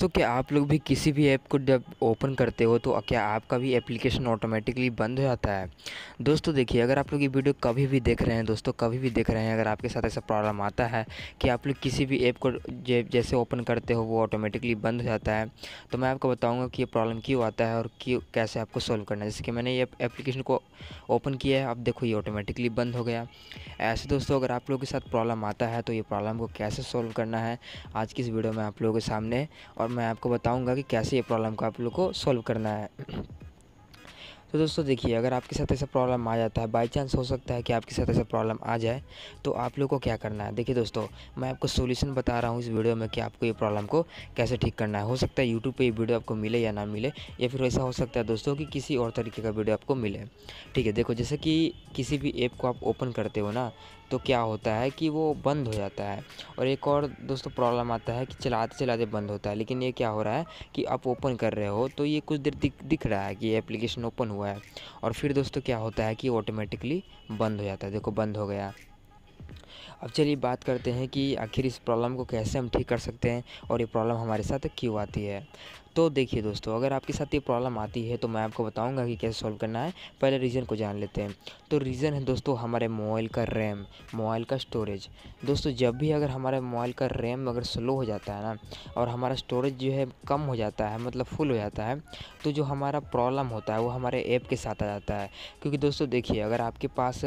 दोस्तों क्या आप लोग भी किसी भी ऐप को जब ओपन करते हो तो क्या आपका भी एप्लीकेशन ऑटोमेटिकली बंद हो जाता है दोस्तों देखिए अगर आप लोग ये वीडियो कभी भी देख रहे हैं दोस्तों कभी भी देख रहे हैं अगर आपके साथ ऐसा प्रॉब्लम आता है कि आप लोग किसी भी ऐप को जैसे ओपन करते हो वो ऑटोमेटिकली बंद हो जाता है तो मैं आपको बताऊँगा कि ये प्रॉब्लम क्यों आता है और क्यों कैसे आपको सॉल्व करना है जैसे कि मैंने ये एप्लीकेशन को ओपन किया है अब देखो ये ऑटोमेटिकली बंद हो गया ऐसे दोस्तों अगर आप लोग के साथ प्रॉब्लम आता है तो ये प्रॉब्लम को कैसे सोल्व करना है आज की इस वीडियो में आप लोगों के सामने और मैं आपको बताऊंगा कि कैसे ये प्रॉब्लम को आप लोग को सॉल्व करना है तो दोस्तों देखिए अगर आपके साथ ऐसा प्रॉब्लम आ जाता है बाई चांस हो सकता है कि आपके साथ ऐसा प्रॉब्लम आ जाए तो आप लोग को क्या करना है देखिए दोस्तों मैं आपको सोल्यूशन बता रहा हूँ इस वीडियो में कि आपको ये प्रॉब्लम को कैसे ठीक करना है हो सकता है यूट्यूब पर ये वीडियो आपको मिले या ना मिले या फिर ऐसा हो सकता है दोस्तों कि किसी और तरीके का वीडियो आपको मिले ठीक है देखो जैसे कि किसी भी ऐप को आप ओपन करते हो ना तो क्या होता है कि वो बंद हो जाता है और एक और दोस्तों प्रॉब्लम आता है कि चलाते चलाते बंद होता है लेकिन ये क्या हो रहा है कि आप ओपन कर रहे हो तो ये कुछ देर दिख दिख रहा है कि एप्लीकेशन ओपन हुआ हुआ है और फिर दोस्तों क्या होता है कि ऑटोमेटिकली बंद हो जाता है देखो बंद हो गया अब चलिए बात करते हैं कि आखिर इस प्रॉब्लम को कैसे हम ठीक कर सकते हैं और ये प्रॉब्लम हमारे साथ क्यों आती है तो देखिए दोस्तों अगर आपके साथ ये प्रॉब्लम आती है तो मैं आपको बताऊँगा कि कैसे सॉल्व करना है पहले रीज़न को जान लेते हैं तो रीज़न है दोस्तों हमारे मोबाइल का रैम मोबाइल का स्टोरेज दोस्तों जब भी अगर हमारे मोबाइल का रैम अगर स्लो हो जाता है ना और हमारा स्टोरेज जो है कम हो जाता है मतलब फुल हो जाता है तो जो हमारा प्रॉब्लम होता है वो हमारे ऐप के साथ आ जाता है क्योंकि दोस्तों देखिए अगर आपके पास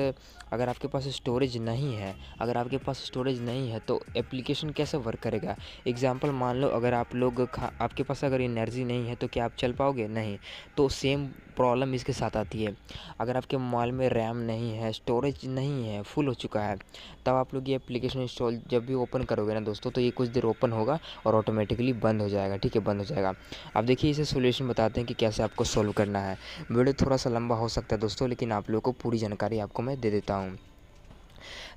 अगर आपके पास स्टोरेज नहीं है अगर आपके पास स्टोरेज नहीं है तो एप्लीकेशन कैसे वर्क करेगा एग्ज़ाम्पल मान लो अगर आप लोग आपके पास अगर एनर्जी नहीं है तो क्या आप चल पाओगे नहीं तो सेम प्रॉब्लम इसके साथ आती है अगर आपके मोबाइल में रैम नहीं है स्टोरेज नहीं है फुल हो चुका है तब आप लोग ये एप्लीकेशन इंस्टॉल जब भी ओपन करोगे ना दोस्तों तो ये कुछ देर ओपन होगा और ऑटोमेटिकली बंद हो जाएगा ठीक है बंद हो जाएगा अब देखिए इसे सोल्यूशन बताते हैं कि कैसे आपको सोल्व करना है वीडियो थोड़ा सा लंबा हो सकता है दोस्तों लेकिन आप लोग को पूरी जानकारी आपको मैं दे देता हूँ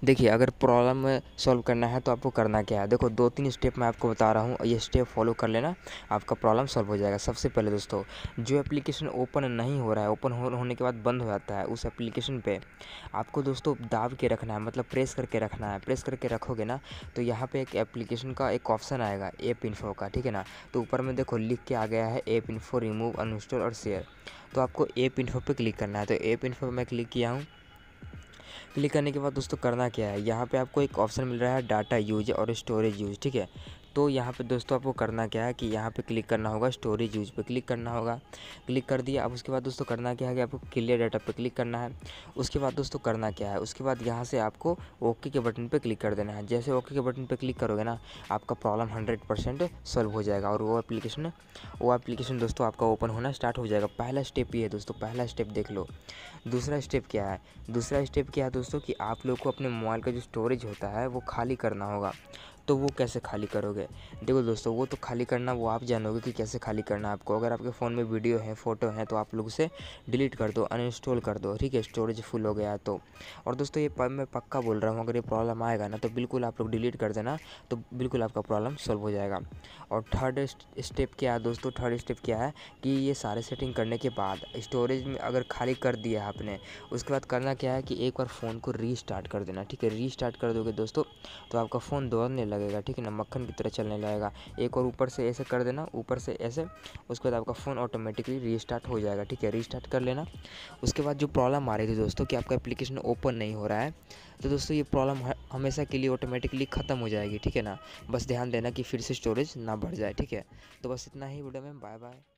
देखिए अगर प्रॉब्लम सॉल्व करना है तो आपको करना क्या है देखो दो तीन स्टेप मैं आपको बता रहा हूँ ये स्टेप फॉलो कर लेना आपका प्रॉब्लम सॉल्व हो जाएगा सबसे पहले दोस्तों जो एप्लीकेशन ओपन नहीं हो रहा है ओपन होने के बाद बंद हो जाता है उस एप्लीकेशन पर आपको दोस्तों दाब के रखना है मतलब प्रेस करके रखना है प्रेस करके रखोगे ना तो यहाँ पर एक एप्लीकेशन का एक ऑप्शन आएगा एप इन्फो का ठीक है ना तो ऊपर में देखो लिख के आ गया है एप इन्फो रिमूव अनस्टोर और शेयर तो आपको एप इन्फो पे क्लिक करना है तो एप इन्फो में क्लिक किया हूँ क्लिक करने के बाद दोस्तों करना क्या है यहाँ पे आपको एक ऑप्शन मिल रहा है डाटा यूज और स्टोरेज यूज ठीक है तो यहाँ पे दोस्तों आपको करना क्या है कि यहाँ पे क्लिक करना होगा स्टोरेज यूज पे क्लिक करना होगा क्लिक कर दिया अब उसके बाद दोस्तों करना क्या है कि आपको क्लियर डाटा पे क्लिक करना है उसके बाद दोस्तों करना क्या है उसके बाद यहाँ से आपको ओके के बटन पर क्लिक कर देना है जैसे ओके के बटन पर क्लिक करोगे ना आपका प्रॉब्लम हंड्रेड परसेंट सॉल्व हो जाएगा और वो एप्लीकेशन वो एप्लीकेशन दोस्तों आपका ओपन होना स्टार्ट हो जाएगा पहला स्टेप ये है दोस्तों पहला स्टेप देख लो दूसरा स्टेप क्या है दूसरा स्टेप क्या है दोस्तों कि आप लोग को अपने मोबाइल का जो स्टोरेज होता है वो खाली करना होगा तो वो कैसे खाली करोगे देखो दोस्तों वो तो खाली करना वो आप जानोगे कि कैसे खाली करना आपको अगर आपके फ़ोन में वीडियो है फ़ोटो हैं तो आप लोग उसे डिलीट कर दो अनइंस्टॉल कर दो ठीक है स्टोरेज फुल हो गया तो और दोस्तों ये मैं पक्का बोल रहा हूँ अगर ये प्रॉब्लम आएगा ना तो बिल्कुल आप लोग डिलीट कर देना तो बिल्कुल आपका प्रॉब्लम सॉल्व हो जाएगा और थर्ड स्टेप क्या है दोस्तों थर्ड स्टेप क्या है कि ये सारे सेटिंग करने के बाद स्टोरेज में अगर खाली कर दिया आपने उसके बाद करना क्या है कि एक बार फ़ोन को रीस्टार्ट कर देना ठीक है रीस्टार्ट कर दोगे दोस्तों तो आपका फ़ोन दौड़ने लग लगेगा ठीक है ना मक्खन की तरह चलने लगेगा एक और ऊपर से ऐसे कर देना ऊपर से ऐसे उसके बाद आपका फ़ोन ऑटोमेटिकली रीस्टार्ट हो जाएगा ठीक है रीस्टार्ट कर लेना उसके बाद जो प्रॉब्लम आ रही थी दोस्तों कि आपका एप्लीकेशन ओपन नहीं हो रहा है तो दोस्तों ये प्रॉब्लम हमेशा के लिए ऑटोमेटिकली ख़त्म हो जाएगी ठीक है ना बस ध्यान देना कि फिर से स्टोरेज ना बढ़ जाए ठीक है तो बस इतना ही वीडियो में बाय बाय